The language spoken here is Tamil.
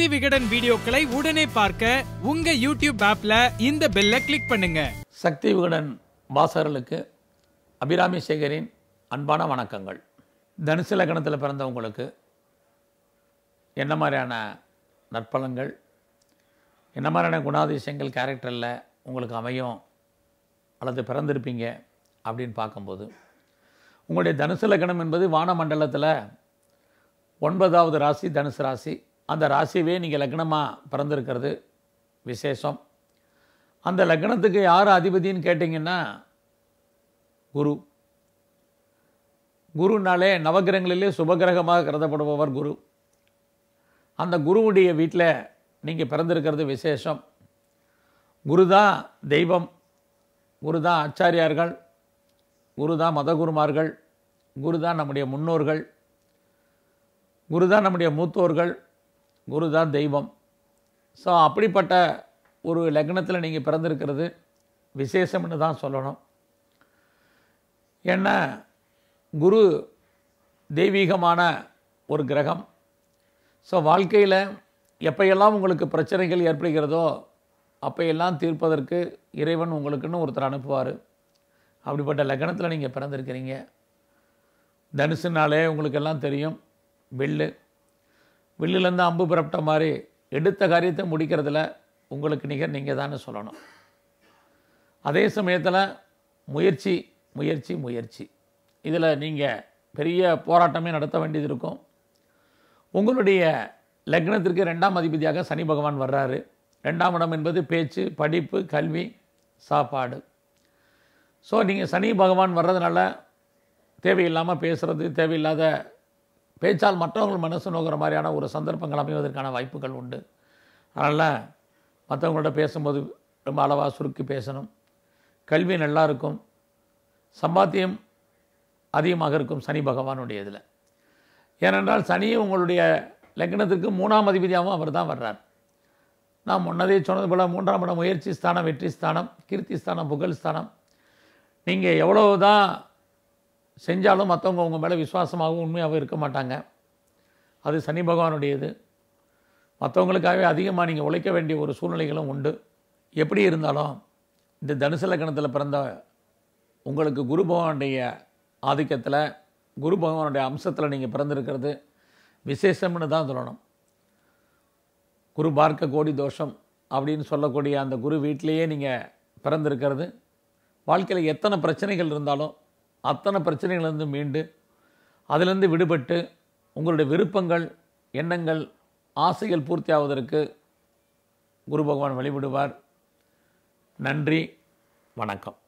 சக்தி விகடன் வீடியோக்களை உடனே பார்க்க உங்க யூடியூப் ஆப்ல இந்த பெல்லை கிளிக் பண்ணுங்க சக்தி விகடன் வாசகர்களுக்கு அபிராமி சேகரின் அன்பான வணக்கங்கள் தனுசு லக்னத்தில் பிறந்தவங்களுக்கு என்ன மாதிரியான நற்பலங்கள் என்ன மாதிரியான குணாதிசயங்கள் கேரக்டரில் உங்களுக்கு அமையும் அல்லது பிறந்திருப்பீங்க அப்படின்னு பார்க்கும்போது உங்களுடைய தனுசு லக்னம் என்பது வானமண்டலத்தில் ஒன்பதாவது ராசி தனுசு ராசி அந்த ராசிவே நீங்கள் லக்னமாக பிறந்திருக்கிறது விசேஷம் அந்த லக்னத்துக்கு யார் அதிபதின்னு கேட்டிங்கன்னா குரு குருனாலே நவகிரகங்களிலே சுபகிரகமாக கருதப்படுபவர் குரு அந்த குருவுடைய வீட்டில் நீங்கள் பிறந்திருக்கிறது விசேஷம் குரு தான் தெய்வம் குரு தான் ஆச்சாரியார்கள் குரு தான் மதகுருமார்கள் குரு தான் நம்முடைய முன்னோர்கள் குரு தான் நம்முடைய மூத்தோர்கள் குரு தான் தெய்வம் ஸோ அப்படிப்பட்ட ஒரு லக்னத்தில் நீங்கள் பிறந்திருக்கிறது விசேஷம்னு தான் சொல்லணும் என்ன குரு தெய்வீகமான ஒரு கிரகம் ஸோ வாழ்க்கையில் எப்பையெல்லாம் உங்களுக்கு பிரச்சனைகள் ஏற்படுகிறதோ அப்பையெல்லாம் தீர்ப்பதற்கு இறைவன் உங்களுக்குன்னு ஒருத்தர் அனுப்புவார் அப்படிப்பட்ட லக்னத்தில் நீங்கள் பிறந்திருக்கிறீங்க தனுசுனாலே உங்களுக்கெல்லாம் தெரியும் வெள்ளு வில்லுலேருந்து அம்பு புறப்பட்ட மாதிரி எடுத்த காரியத்தை முடிக்கிறதுல உங்களுக்கு நிகர் நீங்கள் தானே சொல்லணும் அதே சமயத்தில் முயற்சி முயற்சி முயற்சி இதில் நீங்கள் பெரிய போராட்டமே நடத்த வேண்டியது இருக்கும் உங்களுடைய லக்னத்திற்கு ரெண்டாம் அதிபதியாக சனி பகவான் வர்றாரு ரெண்டாம் இடம் என்பது பேச்சு படிப்பு கல்வி சாப்பாடு ஸோ நீங்கள் சனி பகவான் வர்றதுனால தேவையில்லாமல் பேசுகிறது தேவையில்லாத பேச்சால் மற்றவங்க மனசு நோக்கிற மாதிரியான ஒரு சந்தர்ப்பங்கள் அமைவதற்கான வாய்ப்புகள் உண்டு அதனால் மற்றவங்கள்ட்ட பேசும்போது ரொம்ப அளவாக சுருக்கி பேசணும் கல்வி நல்லா இருக்கும் சம்பாத்தியம் அதிகமாக இருக்கும் சனி பகவானுடைய இதில் ஏனென்றால் சனி உங்களுடைய லக்னத்திற்கு மூணாம் அதிபதியாகவும் அவர் தான் வர்றார் நான் முன்னதே சொன்னது போல் மூன்றாம் இடம் முயற்சி ஸ்தானம் வெற்றி ஸ்தானம் கீர்த்தி ஸ்தானம் புகழ் ஸ்தானம் நீங்கள் எவ்வளவு தான் செஞ்சாலும் மற்றவங்க உங்கள் மேலே விசுவாசமாகவும் உண்மையாகவும் இருக்க மாட்டாங்க அது சனி பகவானுடையது மற்றவங்களுக்காகவே அதிகமாக நீங்கள் உழைக்க வேண்டிய ஒரு சூழ்நிலைகளும் உண்டு எப்படி இருந்தாலும் இந்த தனுசு லக்கணத்தில் பிறந்த உங்களுக்கு குரு பகவானுடைய ஆதிக்கத்தில் குரு பகவானுடைய அம்சத்தில் நீங்கள் பிறந்திருக்கிறது விசேஷம்னு தான் சொல்லணும் குரு பார்க்க கோடி தோஷம் அப்படின்னு சொல்லக்கூடிய அந்த குரு வீட்டிலையே நீங்கள் பிறந்திருக்கிறது வாழ்க்கையில் எத்தனை பிரச்சனைகள் இருந்தாலும் அத்தனை பிரச்சனைகள்லேருந்து மீண்டு அதிலிருந்து விடுபட்டு உங்களுடைய விருப்பங்கள் எண்ணங்கள் ஆசைகள் ஆவதற்கு குரு பகவான் வழிவிடுவார் நன்றி வணக்கம்